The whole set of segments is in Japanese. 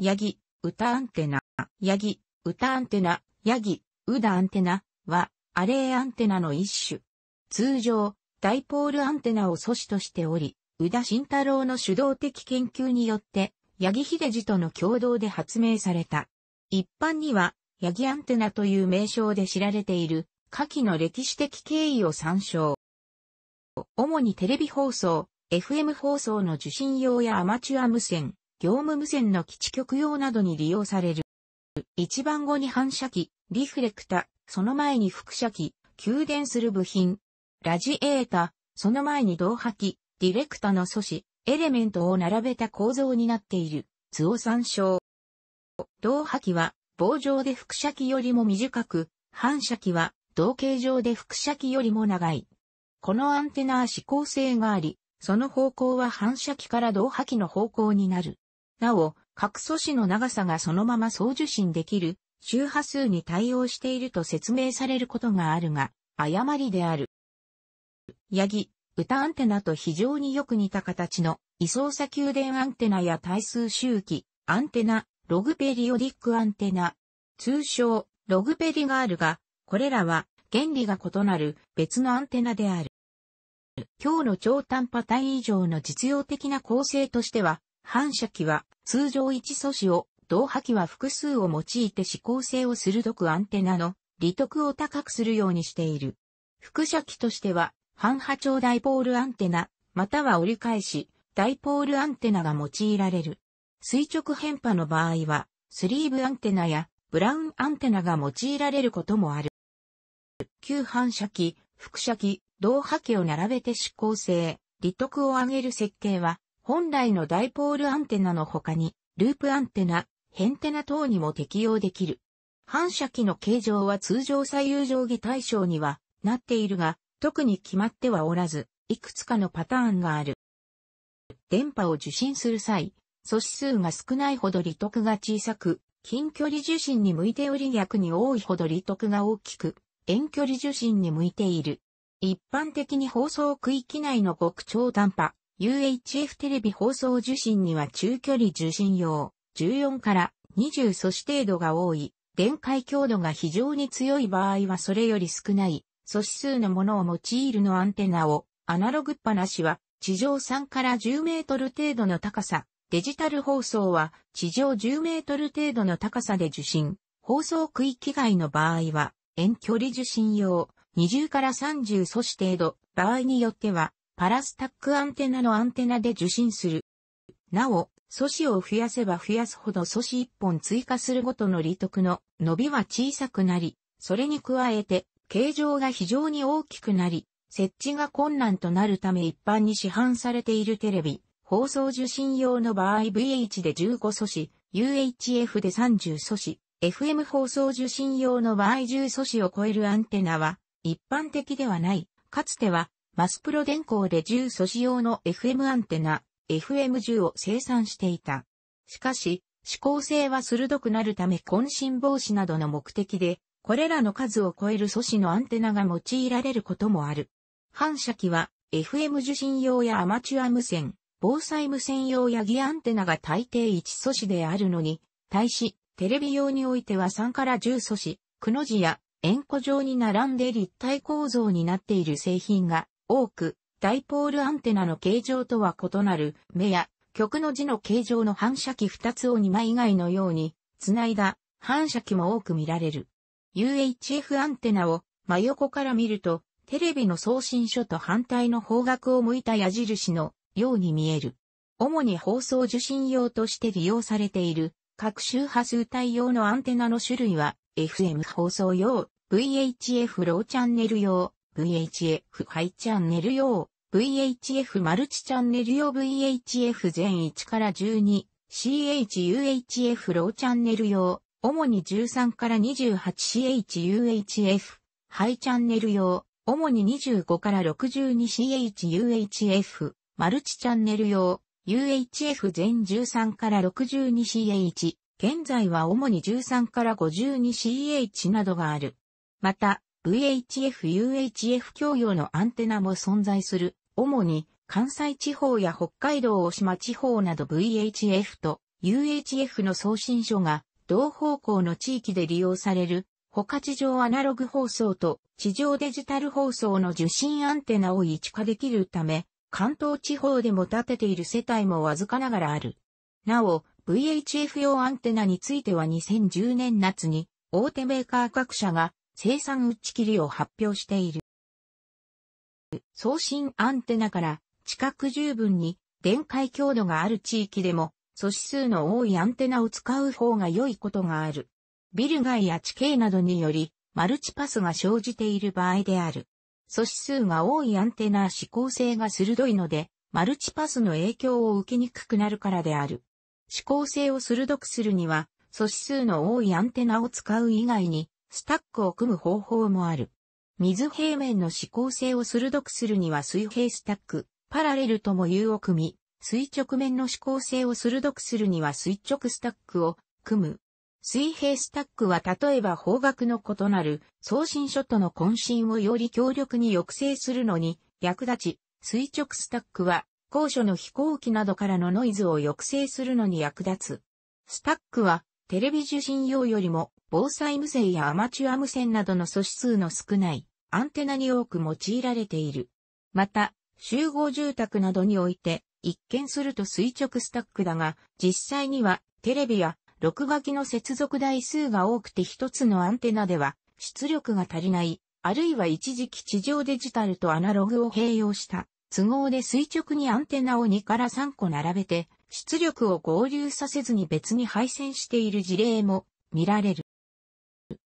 ヤギ、歌アンテナ、ヤギ、歌アンテナ、ヤギ、ウダアンテナは、アレーアンテナの一種。通常、ダイポールアンテナを素子としており、宇田慎太郎の主導的研究によって、ヤギヒデジとの共同で発明された。一般には、ヤギアンテナという名称で知られている、下記の歴史的経緯を参照。主にテレビ放送、FM 放送の受信用やアマチュア無線、業務無線の基地局用などに利用される。一番後に反射器、リフレクタ、その前に副射器、給電する部品、ラジエータ、その前に導波器、ディレクタの素子、エレメントを並べた構造になっている、図を参照。導波器は棒状で副射器よりも短く、反射器は同形状で副射器よりも長い。このアンテナは指向性があり、その方向は反射器から導波器の方向になる。なお、各素子の長さがそのまま送受信できる周波数に対応していると説明されることがあるが、誤りである。ヤギ、歌アンテナと非常によく似た形の、位相差給電アンテナや対数周期、アンテナ、ログペリオディックアンテナ、通称、ログペリがあるが、これらは原理が異なる別のアンテナである。今日の超短波帯以上の実用的な構成としては、反射器は通常1素子を、同波器は複数を用いて指向性を鋭くアンテナの利得を高くするようにしている。副射器としては、半波長ダイポールアンテナ、または折り返し、ダイポールアンテナが用いられる。垂直変波の場合は、スリーブアンテナやブラウンアンテナが用いられることもある。旧反射器、副射器、同波器を並べて指向性、利得を上げる設計は、本来のダイポールアンテナの他に、ループアンテナ、ヘンテナ等にも適用できる。反射器の形状は通常左右上下対象にはなっているが、特に決まってはおらず、いくつかのパターンがある。電波を受信する際、素子数が少ないほど利得が小さく、近距離受信に向いており逆に多いほど利得が大きく、遠距離受信に向いている。一般的に放送区域内の極超短波、UHF テレビ放送受信には中距離受信用、14から20素子程度が多い、電解強度が非常に強い場合はそれより少ない、素子数のものを用いるのアンテナを、アナログっぱなしは、地上3から10メートル程度の高さ、デジタル放送は、地上10メートル程度の高さで受信、放送区域外の場合は、遠距離受信用、20から30素子程度、場合によっては、パラスタックアンテナのアンテナで受信する。なお、素子を増やせば増やすほど素子1本追加するごとの利得の伸びは小さくなり、それに加えて、形状が非常に大きくなり、設置が困難となるため一般に市販されているテレビ、放送受信用の場合 VH で15素子、UHF で30素子、FM 放送受信用の場合10素子を超えるアンテナは一般的ではない。かつてはマスプロ電工で10素子用の FM アンテナ、FM10 を生産していた。しかし、指向性は鋭くなるため渾身防止などの目的で、これらの数を超える素子のアンテナが用いられることもある。反射器は、FM 受信用やアマチュア無線、防災無線用やギアンテナが大抵1素子であるのに、対し、テレビ用においては3から10素子、くの字や円弧状に並んで立体構造になっている製品が多く、ダイポールアンテナの形状とは異なる、目や極の字の形状の反射器2つを2枚以外のように、繋いだ反射器も多く見られる。UHF アンテナを真横から見ると、テレビの送信所と反対の方角を向いた矢印のように見える。主に放送受信用として利用されている各周波数帯用のアンテナの種類は FM 放送用、VHF ローチャンネル用、VHF ハイチャンネル用、VHF マルチチャンネル用 VHF 全1から12、CHUHF ローチャンネル用、主に13から 28CHUHF、ハイチャンネル用、主に25から 62CHUHF、マルチチャンネル用、UHF 全13から 62CH、現在は主に13から 52CH などがある。また、VHF-UHF 供用のアンテナも存在する、主に関西地方や北海道大島地方など VHF と UHF の送信所が同方向の地域で利用される、他地上アナログ放送と地上デジタル放送の受信アンテナを一化できるため、関東地方でも建てている世帯もわずかながらある。なお、VHF 用アンテナについては2010年夏に大手メーカー各社が生産打ち切りを発表している。送信アンテナから近く十分に電解強度がある地域でも素子数の多いアンテナを使う方が良いことがある。ビル街や地形などによりマルチパスが生じている場合である。素子数が多いアンテナ指向性が鋭いので、マルチパスの影響を受けにくくなるからである。指向性を鋭くするには、素子数の多いアンテナを使う以外に、スタックを組む方法もある。水平面の指向性を鋭くするには水平スタック、パラレルとも U を組み、垂直面の指向性を鋭くするには垂直スタックを組む。水平スタックは例えば方角の異なる送信書との渾身をより強力に抑制するのに役立ち、垂直スタックは高所の飛行機などからのノイズを抑制するのに役立つ。スタックはテレビ受信用よりも防災無線やアマチュア無線などの素質数の少ないアンテナに多く用いられている。また、集合住宅などにおいて、一見すると垂直スタックだが、実際にはテレビや録画機の接続台数が多くて一つのアンテナでは出力が足りない、あるいは一時期地上デジタルとアナログを併用した都合で垂直にアンテナを2から3個並べて出力を合流させずに別に配線している事例も見られる。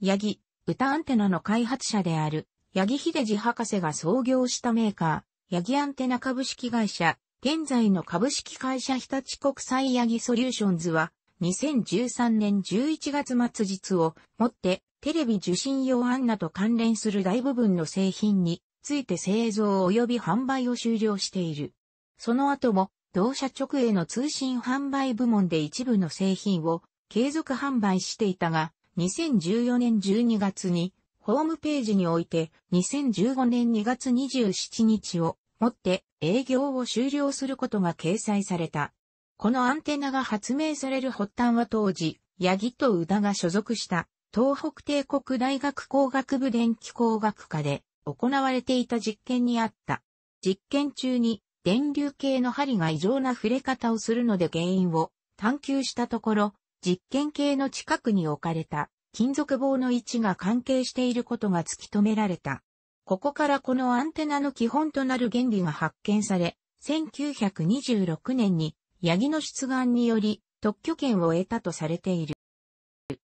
ヤギ、歌アンテナの開発者である、ヤギ秀治博士が創業したメーカー、ヤギアンテナ株式会社、現在の株式会社日立国際ヤギソリューションズは、2013年11月末日をもって、テレビ受信用アンナと関連する大部分の製品について製造及び販売を終了している。その後も同社直営の通信販売部門で一部の製品を継続販売していたが、2014年12月にホームページにおいて2015年2月27日をもって営業を終了することが掲載された。このアンテナが発明される発端は当時、ヤギと宇田が所属した東北帝国大学工学部電気工学科で行われていた実験にあった。実験中に電流系の針が異常な触れ方をするので原因を探求したところ、実験系の近くに置かれた金属棒の位置が関係していることが突き止められた。ここからこのアンテナの基本となる原理が発見され、1926年にヤギの出願により特許権を得たとされている。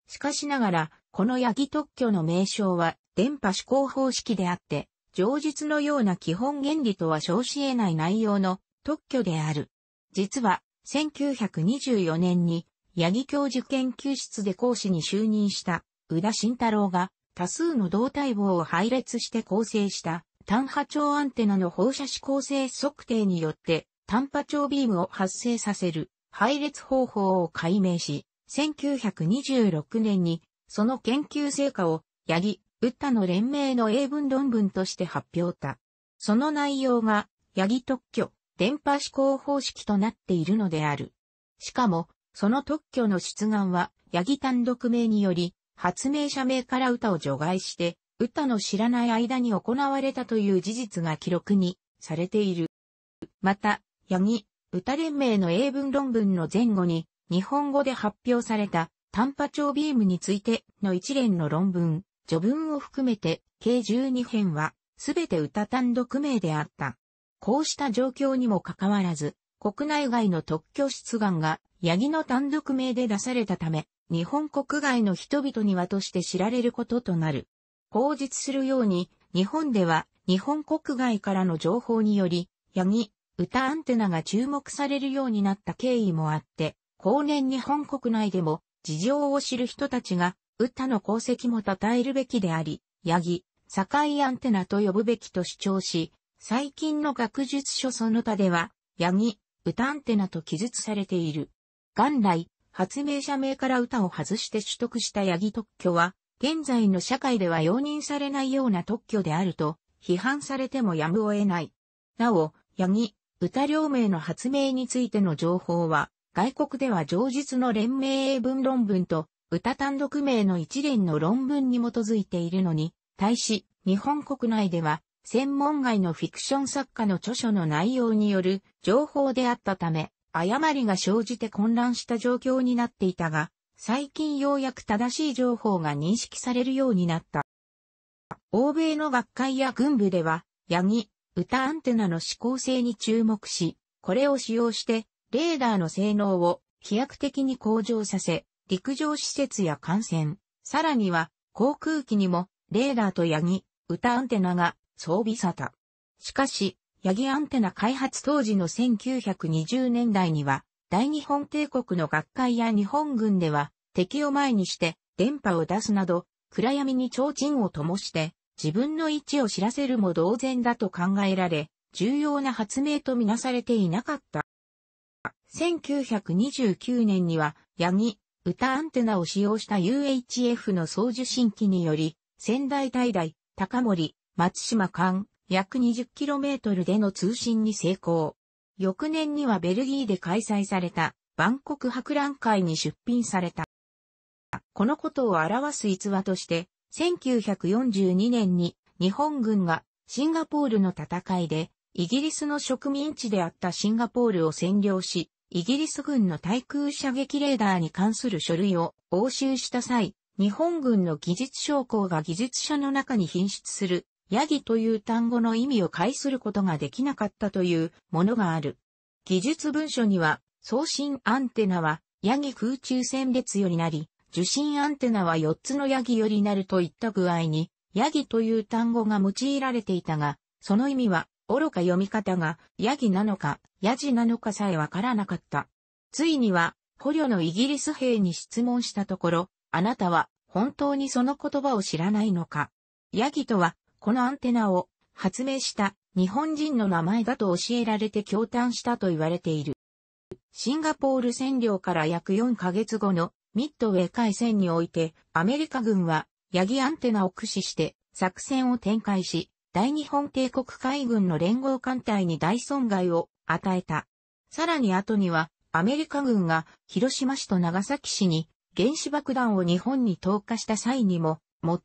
しかしながら、このヤギ特許の名称は電波指向方式であって、上述のような基本原理とは称し得ない内容の特許である。実は、1924年に、八木教授研究室で講師に就任した、宇田慎太郎が、多数の胴体棒を配列して構成した、単波長アンテナの放射子構成測定によって、単波長ビームを発生させる、配列方法を解明し、1926年に、その研究成果を、八木、ウッタの連名の英文論文として発表た。その内容が、ヤギ特許、電波思考方式となっているのである。しかも、その特許の出願は、ヤギ単独名により、発明者名から歌を除外して、歌の知らない間に行われたという事実が記録にされている。また、ヤギ、歌連盟の英文論文の前後に、日本語で発表された、短波長ビームについての一連の論文、序文を含めて、計12編は、すべて歌単独名であった。こうした状況にもかかわらず、国内外の特許出願が、ヤギの単独名で出されたため、日本国外の人々にはとして知られることとなる。口述するように、日本では、日本国外からの情報により、ヤギ、歌アンテナが注目されるようになった経緯もあって、後年日本国内でも、事情を知る人たちがウッタの功績も称えるべきであり、ヤギ、境アンテナと呼ぶべきと主張し、最近の学術書その他では、ヤギ、歌アンテナと記述されている。元来、発明者名から歌を外して取得したヤギ特許は、現在の社会では容認されないような特許であると、批判されてもやむを得ない。なお、ヤギ、歌両名の発明についての情報は、外国では上述の連名英文論文と歌単独名の一連の論文に基づいているのに、対し、日本国内では、専門外のフィクション作家の著書の内容による情報であったため、誤りが生じて混乱した状況になっていたが、最近ようやく正しい情報が認識されるようになった。欧米の学会や軍部では、ヤギ、歌アンテナの指向性に注目し、これを使用して、レーダーの性能を飛躍的に向上させ、陸上施設や艦船、さらには航空機にもレーダーとヤギ、歌アンテナが装備された。しかし、ヤギアンテナ開発当時の1920年代には、大日本帝国の学会や日本軍では、敵を前にして電波を出すなど、暗闇に提灯を灯して、自分の位置を知らせるも同然だと考えられ、重要な発明とみなされていなかった。1929年には、ヤギ、歌アンテナを使用した UHF の送受信機により、仙台大大、高森、松島間、約 20km での通信に成功。翌年にはベルギーで開催された、万国博覧会に出品された。このことを表す逸話として、1942年に日本軍がシンガポールの戦いで、イギリスの植民地であったシンガポールを占領し、イギリス軍の対空射撃レーダーに関する書類を押収した際、日本軍の技術将校が技術者の中に品質する、ヤギという単語の意味を介することができなかったというものがある。技術文書には、送信アンテナは、ヤギ空中戦列よりなり、受信アンテナは4つのヤギよりなるといった具合に、ヤギという単語が用いられていたが、その意味は愚か読み方が、ヤギなのか、ヤジなのかさえわからなかった。ついには、捕虜のイギリス兵に質問したところ、あなたは本当にその言葉を知らないのか。ヤギとは、このアンテナを発明した日本人の名前だと教えられて驚嘆したと言われている。シンガポール占領から約4ヶ月後のミッドウェー海戦において、アメリカ軍はヤギアンテナを駆使して作戦を展開し、大日本帝国海軍の連合艦隊に大損害を与えた。さらに後には、アメリカ軍が広島市と長崎市に原子爆弾を日本に投下した際にも、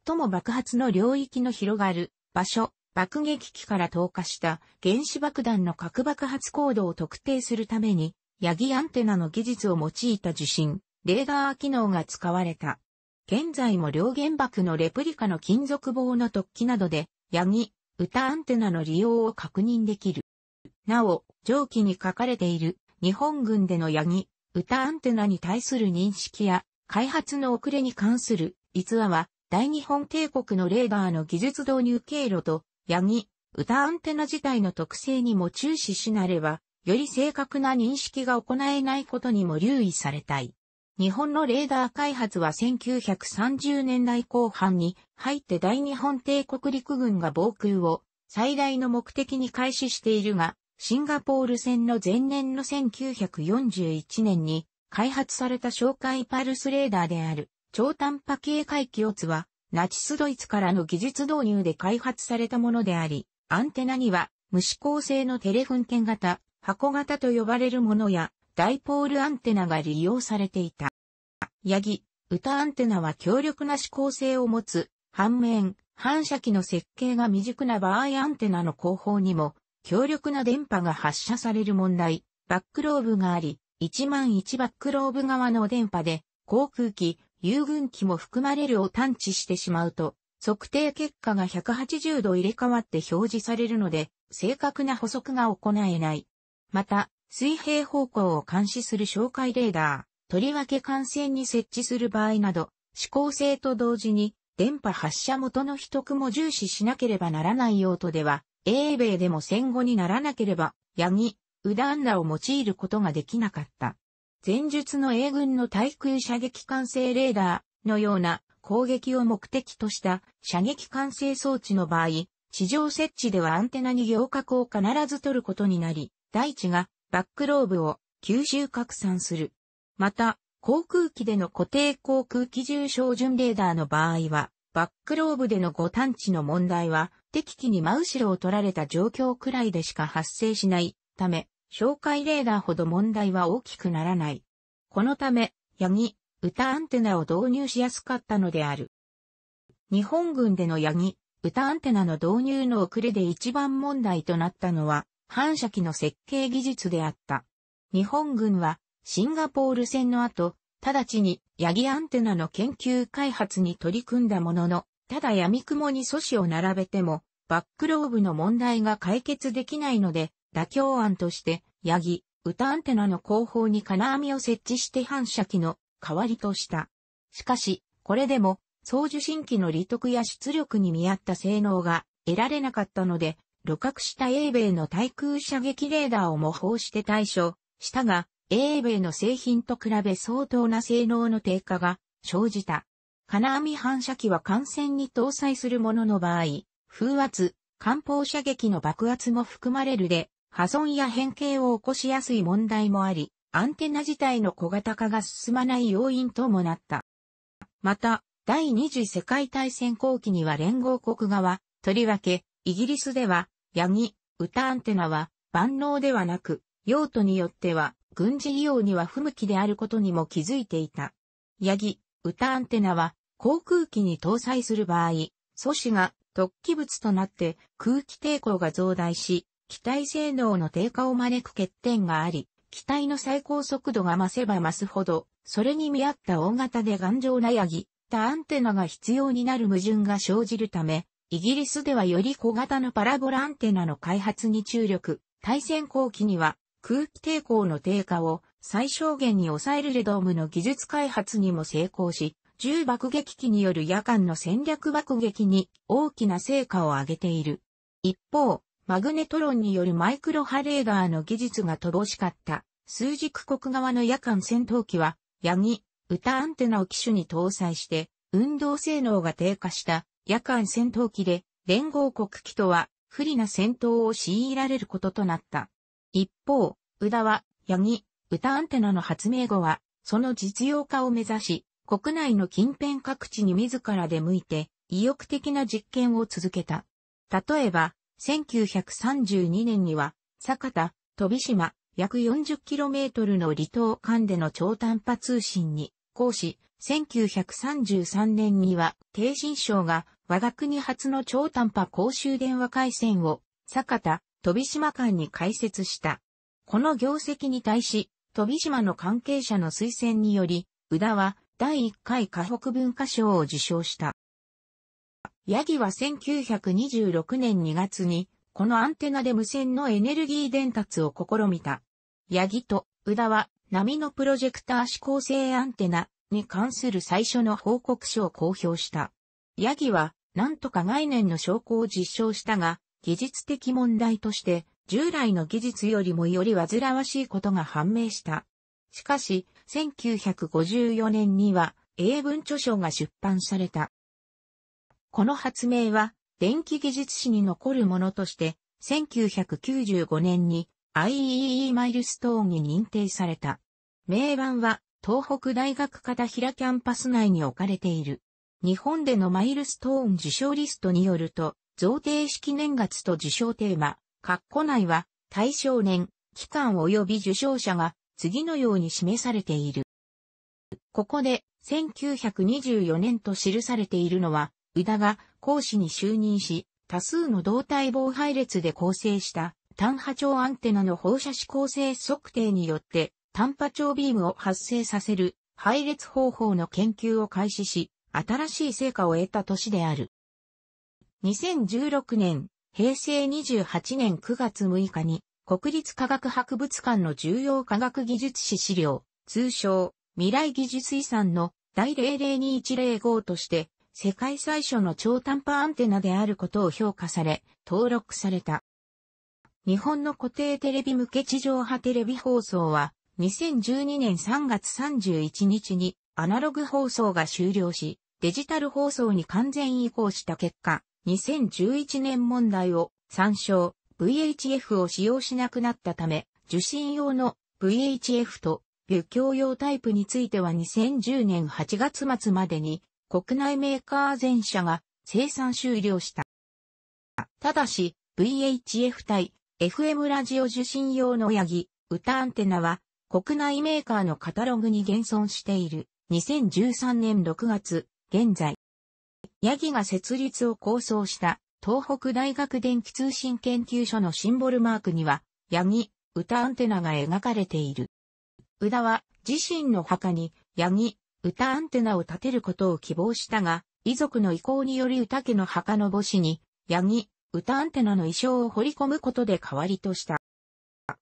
最も爆発の領域の広がる場所、爆撃機から投下した原子爆弾の核爆発高度を特定するために、ヤギアンテナの技術を用いた受信、レーダー機能が使われた。現在も両原爆のレプリカの金属棒の突起などで、ヤギ、歌アンテナの利用を確認できる。なお、上記に書かれている日本軍でのヤギ、歌アンテナに対する認識や開発の遅れに関する逸話は大日本帝国のレーダーの技術導入経路とヤギ、歌アンテナ自体の特性にも注視しなれば、より正確な認識が行えないことにも留意されたい。日本のレーダー開発は1930年代後半に入って大日本帝国陸軍が防空を最大の目的に開始しているが、シンガポール戦の前年の1941年に開発された紹戒パルスレーダーである超短波警戒帰オツはナチスドイツからの技術導入で開発されたものであり、アンテナには無指向性のテレフン圏型、箱型と呼ばれるものやダイポールアンテナが利用されていた。ヤギ、歌アンテナは強力な指向性を持つ、反面、反射器の設計が未熟な場合アンテナの後方にも、強力な電波が発射される問題、バックローブがあり、1万1バックローブ側の電波で、航空機、遊軍機も含まれるを探知してしまうと、測定結果が180度入れ替わって表示されるので、正確な補足が行えない。また、水平方向を監視する哨戒レーダー、とりわけ艦船に設置する場合など、指向性と同時に、電波発射元の秘匿も重視しなければならない用途では、英米でも戦後にならなければ、ヤギ、ウダンダを用いることができなかった。前述の英軍の対空射撃管制レーダーのような攻撃を目的とした射撃管制装置の場合、地上設置ではアンテナに行角を必ず取ることになり、大地がバックローブを吸収拡散する。また、航空機での固定航空機重症準レーダーの場合は、バックローブでの誤探知の問題は、適機に真後ろを取られた状況くらいでしか発生しないため、紹介レーダーほど問題は大きくならない。このため、ヤギ、歌アンテナを導入しやすかったのである。日本軍でのヤギ、歌アンテナの導入の遅れで一番問題となったのは、反射機の設計技術であった。日本軍はシンガポール戦の後、直ちにヤギアンテナの研究開発に取り組んだものの、ただ闇雲に阻止を並べても、バックローブの問題が解決できないので、妥協案として、ヤギ、歌アンテナの後方に金網を設置して反射機の代わりとした。しかし、これでも、送受信機の利得や出力に見合った性能が得られなかったので、旅客した英米の対空射撃レーダーを模倣して対処したが、英米の製品と比べ相当な性能の低下が生じた。金網反射機は艦船に搭載するものの場合、風圧、艦砲射撃の爆圧も含まれるで、破損や変形を起こしやすい問題もあり、アンテナ自体の小型化が進まない要因ともなった。また、第二次世界大戦後期には連合国側、とりわけ、イギリスでは、ヤギ、ウタアンテナは万能ではなく、用途によっては軍事利用には不向きであることにも気づいていた。ヤギ、ウタアンテナは航空機に搭載する場合、素子が突起物となって空気抵抗が増大し、機体性能の低下を招く欠点があり、機体の最高速度が増せば増すほど、それに見合った大型で頑丈なヤギ、タアンテナが必要になる矛盾が生じるため、イギリスではより小型のパラボラアンテナの開発に注力、対戦後期には空気抵抗の低下を最小限に抑えるレドームの技術開発にも成功し、重爆撃機による夜間の戦略爆撃に大きな成果を上げている。一方、マグネトロンによるマイクロハレーダーの技術が乏しかった数軸国側の夜間戦闘機は、ヤギ、歌アンテナを機種に搭載して、運動性能が低下した夜間戦闘機で連合国機とは不利な戦闘を強いられることとなった。一方、宇田は、ギ、木、歌アンテナの発明後は、その実用化を目指し、国内の近辺各地に自ら出向いて、意欲的な実験を続けた。例えば、1932年には、坂田、飛島、約 40km の離島間での超短波通信に、講師、1933年には、低新症が我が国初の超短波公衆電話回線を、坂田、飛島間に開設した。この業績に対し、飛島の関係者の推薦により、宇田は第1回河北文化賞を受賞した。ヤギは1926年2月に、このアンテナで無線のエネルギー伝達を試みた。ヤギと宇田は波のプロジェクター指向性アンテナに関する最初の報告書を公表した。ヤギはなんとか概念の証拠を実証したが、技術的問題として、従来の技術よりもより煩わしいことが判明した。しかし、1954年には英文著書が出版された。この発明は、電気技術史に残るものとして、1995年に i e e マイルストーンに認定された。名盤は、東北大学片平キャンパス内に置かれている。日本でのマイルストーン受賞リストによると、贈呈式年月と受賞テーマ、括弧内は、対象年、期間及び受賞者が次のように示されている。ここで、1924年と記されているのは、宇田が講師に就任し、多数の動体防配列で構成した単波長アンテナの放射子構成測定によって単波長ビームを発生させる配列方法の研究を開始し、新しい成果を得た年である。2016年、平成28年9月6日に、国立科学博物館の重要科学技術史資料、通称、未来技術遺産の第002105号として、世界最初の超短波アンテナであることを評価され、登録された。日本の固定テレビ向け地上波テレビ放送は、2012年3月31日にアナログ放送が終了し、デジタル放送に完全移行した結果、2011年問題を参照 VHF を使用しなくなったため、受信用の VHF と旅行用タイプについては2010年8月末までに国内メーカー全社が生産終了した。ただし、VHF 対 FM ラジオ受信用のヤギ、歌アンテナは国内メーカーのカタログに現存している。2013年6月、現在。ヤギが設立を構想した東北大学電気通信研究所のシンボルマークには、ヤギ、歌アンテナが描かれている。宇田は自身の墓にヤギ、歌アンテナを建てることを希望したが、遺族の意向により歌家の墓の墓誌に、ヤギ、歌アンテナの衣装を彫り込むことで代わりとした。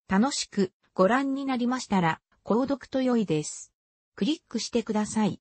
楽しくご覧になりましたら、購読と良いです。クリックしてください。